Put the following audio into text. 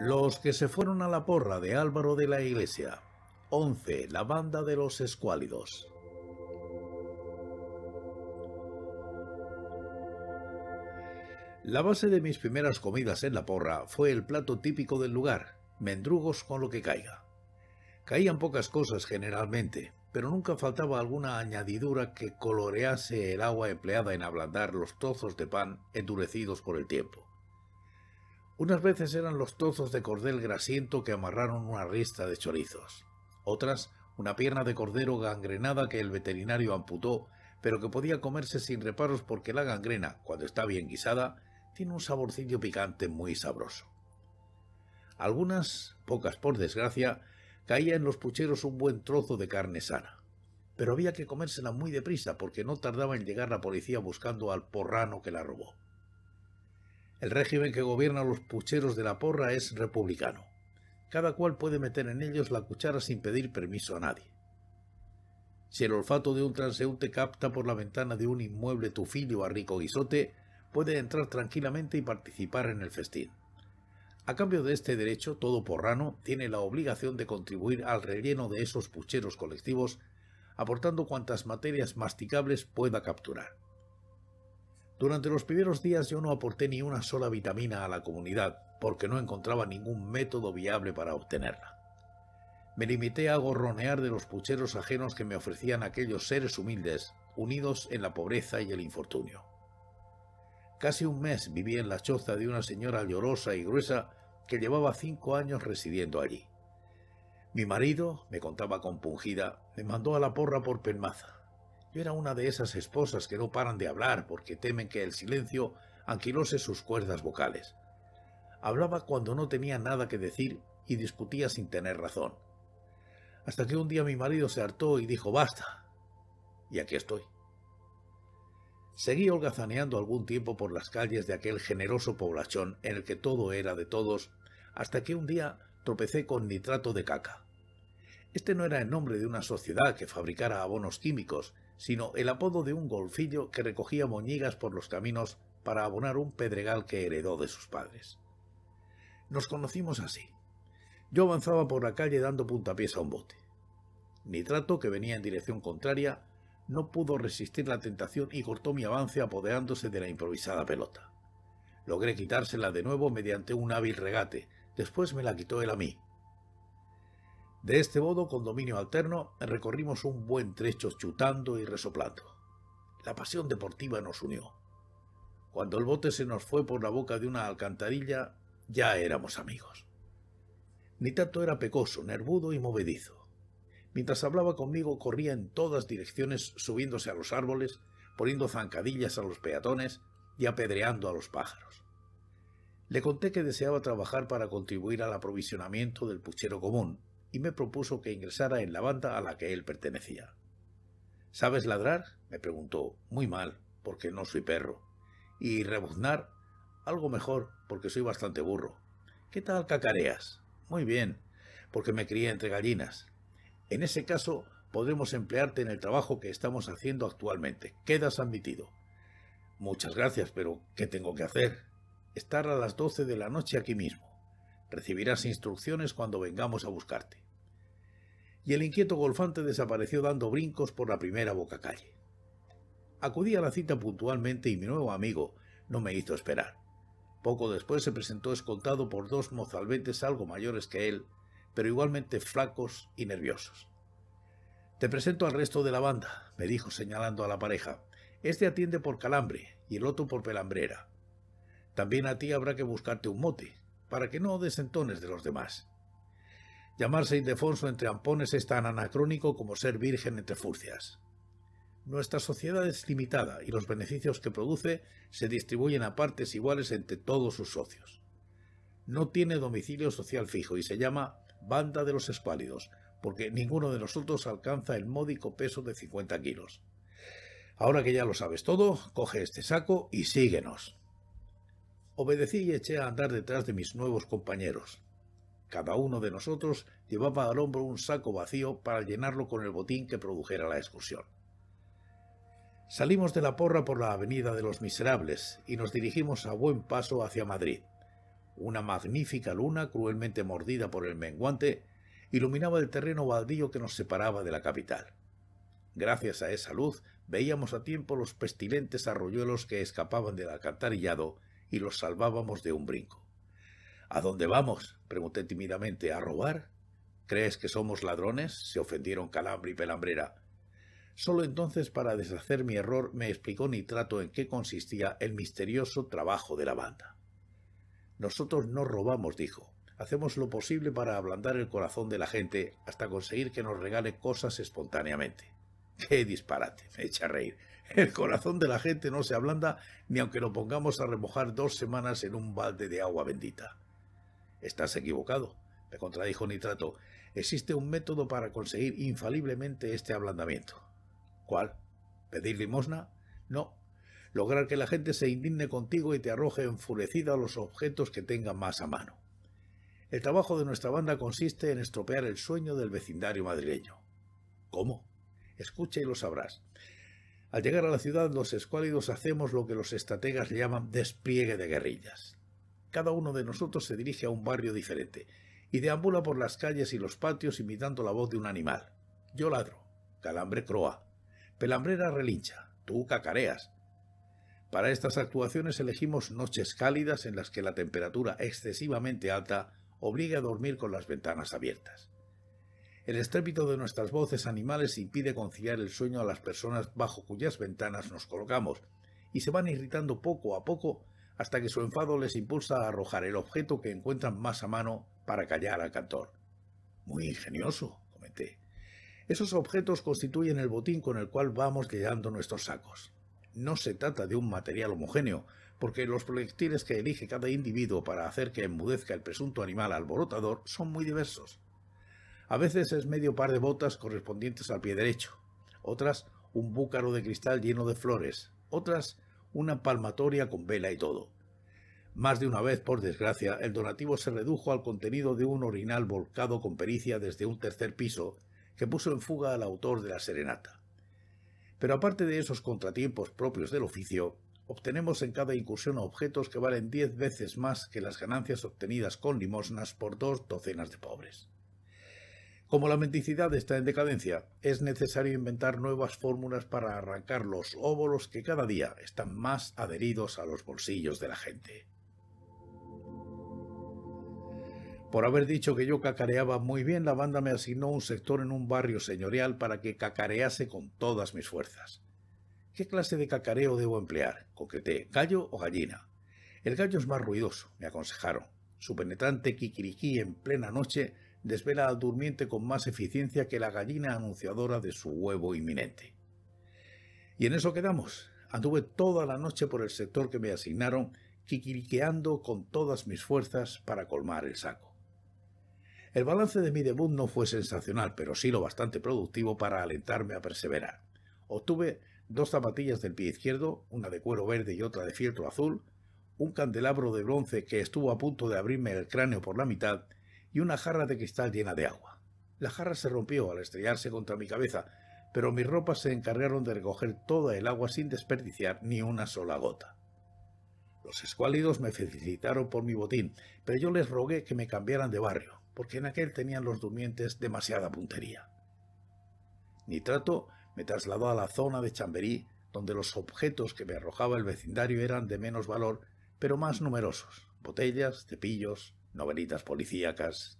Los que se fueron a la porra de Álvaro de la Iglesia. 11. La banda de los escuálidos. La base de mis primeras comidas en la porra fue el plato típico del lugar, mendrugos con lo que caiga. Caían pocas cosas generalmente, pero nunca faltaba alguna añadidura que colorease el agua empleada en ablandar los trozos de pan endurecidos por el tiempo. Unas veces eran los trozos de cordel grasiento que amarraron una rista de chorizos. Otras, una pierna de cordero gangrenada que el veterinario amputó, pero que podía comerse sin reparos porque la gangrena, cuando está bien guisada, tiene un saborcillo picante muy sabroso. Algunas, pocas por desgracia, caía en los pucheros un buen trozo de carne sana. Pero había que comérsela muy deprisa porque no tardaba en llegar la policía buscando al porrano que la robó. El régimen que gobierna los pucheros de la porra es republicano. Cada cual puede meter en ellos la cuchara sin pedir permiso a nadie. Si el olfato de un transeúnte capta por la ventana de un inmueble tu a rico guisote, puede entrar tranquilamente y participar en el festín. A cambio de este derecho, todo porrano tiene la obligación de contribuir al relleno de esos pucheros colectivos, aportando cuantas materias masticables pueda capturar. Durante los primeros días yo no aporté ni una sola vitamina a la comunidad porque no encontraba ningún método viable para obtenerla. Me limité a gorronear de los pucheros ajenos que me ofrecían aquellos seres humildes, unidos en la pobreza y el infortunio. Casi un mes viví en la choza de una señora llorosa y gruesa que llevaba cinco años residiendo allí. Mi marido, me contaba compungida, me mandó a la porra por pelmaza. Yo era una de esas esposas que no paran de hablar porque temen que el silencio anquilose sus cuerdas vocales. Hablaba cuando no tenía nada que decir y discutía sin tener razón. Hasta que un día mi marido se hartó y dijo basta. Y aquí estoy. Seguí holgazaneando algún tiempo por las calles de aquel generoso poblachón en el que todo era de todos, hasta que un día tropecé con nitrato de caca. Este no era el nombre de una sociedad que fabricara abonos químicos, sino el apodo de un golfillo que recogía moñigas por los caminos para abonar un pedregal que heredó de sus padres. Nos conocimos así. Yo avanzaba por la calle dando puntapiés a un bote. trato que venía en dirección contraria, no pudo resistir la tentación y cortó mi avance apodeándose de la improvisada pelota. Logré quitársela de nuevo mediante un hábil regate, después me la quitó él a mí, de este modo, con dominio alterno, recorrimos un buen trecho chutando y resoplando. La pasión deportiva nos unió. Cuando el bote se nos fue por la boca de una alcantarilla, ya éramos amigos. Nitato era pecoso, nervudo y movedizo. Mientras hablaba conmigo corría en todas direcciones subiéndose a los árboles, poniendo zancadillas a los peatones y apedreando a los pájaros. Le conté que deseaba trabajar para contribuir al aprovisionamiento del puchero común, y me propuso que ingresara en la banda a la que él pertenecía. ¿Sabes ladrar? me preguntó, muy mal, porque no soy perro. Y rebuznar, algo mejor, porque soy bastante burro. ¿Qué tal cacareas? Muy bien, porque me crié entre gallinas. En ese caso, podremos emplearte en el trabajo que estamos haciendo actualmente. Quedas admitido. Muchas gracias, pero ¿qué tengo que hacer? Estar a las doce de la noche aquí mismo. Recibirás instrucciones cuando vengamos a buscarte. Y el inquieto golfante desapareció dando brincos por la primera boca calle. Acudí a la cita puntualmente y mi nuevo amigo no me hizo esperar. Poco después se presentó escoltado por dos mozalbetes algo mayores que él, pero igualmente flacos y nerviosos. Te presento al resto de la banda, me dijo señalando a la pareja. Este atiende por calambre y el otro por pelambrera. También a ti habrá que buscarte un mote, para que no desentones de los demás. Llamarse indefonso entre ampones es tan anacrónico como ser virgen entre furcias. Nuestra sociedad es limitada y los beneficios que produce se distribuyen a partes iguales entre todos sus socios. No tiene domicilio social fijo y se llama banda de los espálidos, porque ninguno de nosotros alcanza el módico peso de 50 kilos. Ahora que ya lo sabes todo, coge este saco y síguenos. Obedecí y eché a andar detrás de mis nuevos compañeros. Cada uno de nosotros llevaba al hombro un saco vacío para llenarlo con el botín que produjera la excursión. Salimos de la porra por la Avenida de los Miserables y nos dirigimos a buen paso hacia Madrid. Una magnífica luna, cruelmente mordida por el menguante, iluminaba el terreno baldío que nos separaba de la capital. Gracias a esa luz veíamos a tiempo los pestilentes arroyuelos que escapaban del alcantarillado y los salvábamos de un brinco. ¿A dónde vamos? pregunté tímidamente. ¿A robar? ¿Crees que somos ladrones? se ofendieron Calambre y Pelambrera. Solo entonces, para deshacer mi error, me explicó Nitrato en qué consistía el misterioso trabajo de la banda. Nosotros no robamos, dijo. Hacemos lo posible para ablandar el corazón de la gente hasta conseguir que nos regale cosas espontáneamente. ¡Qué disparate! me echa a reír. El corazón de la gente no se ablanda ni aunque lo pongamos a remojar dos semanas en un balde de agua bendita. Estás equivocado, me contradijo Nitrato. Existe un método para conseguir infaliblemente este ablandamiento. ¿Cuál? ¿Pedir limosna? No. Lograr que la gente se indigne contigo y te arroje enfurecida a los objetos que tenga más a mano. El trabajo de nuestra banda consiste en estropear el sueño del vecindario madrileño. ¿Cómo? Escucha y lo sabrás. Al llegar a la ciudad, los escuálidos hacemos lo que los estrategas llaman despliegue de guerrillas. Cada uno de nosotros se dirige a un barrio diferente y deambula por las calles y los patios imitando la voz de un animal. Yo ladro, Calambre croa, Pelambrera relincha, tú cacareas. Para estas actuaciones elegimos noches cálidas en las que la temperatura excesivamente alta obliga a dormir con las ventanas abiertas. El estrépito de nuestras voces animales impide conciliar el sueño a las personas bajo cuyas ventanas nos colocamos, y se van irritando poco a poco hasta que su enfado les impulsa a arrojar el objeto que encuentran más a mano para callar al cantor. Muy ingenioso, comenté. Esos objetos constituyen el botín con el cual vamos llenando nuestros sacos. No se trata de un material homogéneo, porque los proyectiles que elige cada individuo para hacer que enmudezca el presunto animal alborotador son muy diversos. A veces es medio par de botas correspondientes al pie derecho, otras un búcaro de cristal lleno de flores, otras una palmatoria con vela y todo. Más de una vez, por desgracia, el donativo se redujo al contenido de un orinal volcado con pericia desde un tercer piso que puso en fuga al autor de la serenata. Pero aparte de esos contratiempos propios del oficio, obtenemos en cada incursión objetos que valen diez veces más que las ganancias obtenidas con limosnas por dos docenas de pobres. Como la mendicidad está en decadencia, es necesario inventar nuevas fórmulas para arrancar los óbolos que cada día están más adheridos a los bolsillos de la gente. Por haber dicho que yo cacareaba muy bien, la banda me asignó un sector en un barrio señorial para que cacarease con todas mis fuerzas. ¿Qué clase de cacareo debo emplear? Coqueté, gallo o gallina. El gallo es más ruidoso, me aconsejaron. Su penetrante kikiriki en plena noche desvela al durmiente con más eficiencia que la gallina anunciadora de su huevo inminente. Y en eso quedamos. Anduve toda la noche por el sector que me asignaron, quiquiriqueando con todas mis fuerzas para colmar el saco. El balance de mi debut no fue sensacional, pero sí lo bastante productivo para alentarme a perseverar. Obtuve dos zapatillas del pie izquierdo, una de cuero verde y otra de fieltro azul, un candelabro de bronce que estuvo a punto de abrirme el cráneo por la mitad y una jarra de cristal llena de agua. La jarra se rompió al estrellarse contra mi cabeza, pero mis ropas se encargaron de recoger toda el agua sin desperdiciar ni una sola gota. Los escuálidos me felicitaron por mi botín, pero yo les rogué que me cambiaran de barrio, porque en aquel tenían los durmientes demasiada puntería. Nitrato me trasladó a la zona de Chamberí, donde los objetos que me arrojaba el vecindario eran de menos valor, pero más numerosos, botellas, cepillos, novelitas policíacas